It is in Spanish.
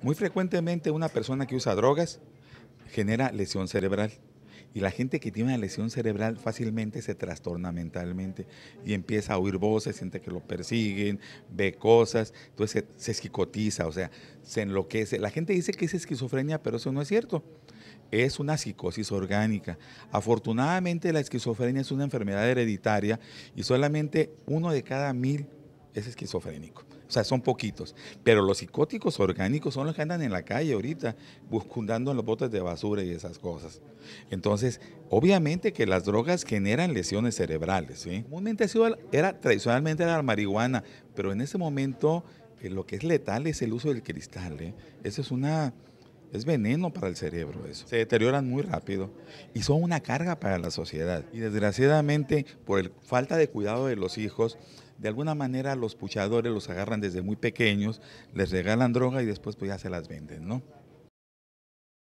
Muy frecuentemente una persona que usa drogas genera lesión cerebral. Y la gente que tiene una lesión cerebral fácilmente se trastorna mentalmente y empieza a oír voces, siente que lo persiguen, ve cosas, entonces se, se esquicotiza, o sea, se enloquece. La gente dice que es esquizofrenia, pero eso no es cierto. Es una psicosis orgánica. Afortunadamente la esquizofrenia es una enfermedad hereditaria y solamente uno de cada mil es esquizofrénico. O sea, son poquitos. Pero los psicóticos orgánicos son los que andan en la calle ahorita, buscando en los botes de basura y esas cosas. Entonces, obviamente que las drogas generan lesiones cerebrales. ¿sí? Comúnmente era, tradicionalmente era la marihuana, pero en ese momento eh, lo que es letal es el uso del cristal. ¿eh? Eso es una es veneno para el cerebro eso. Se deterioran muy rápido y son una carga para la sociedad. Y desgraciadamente, por la falta de cuidado de los hijos, de alguna manera los puchadores los agarran desde muy pequeños, les regalan droga y después pues ya se las venden, ¿no?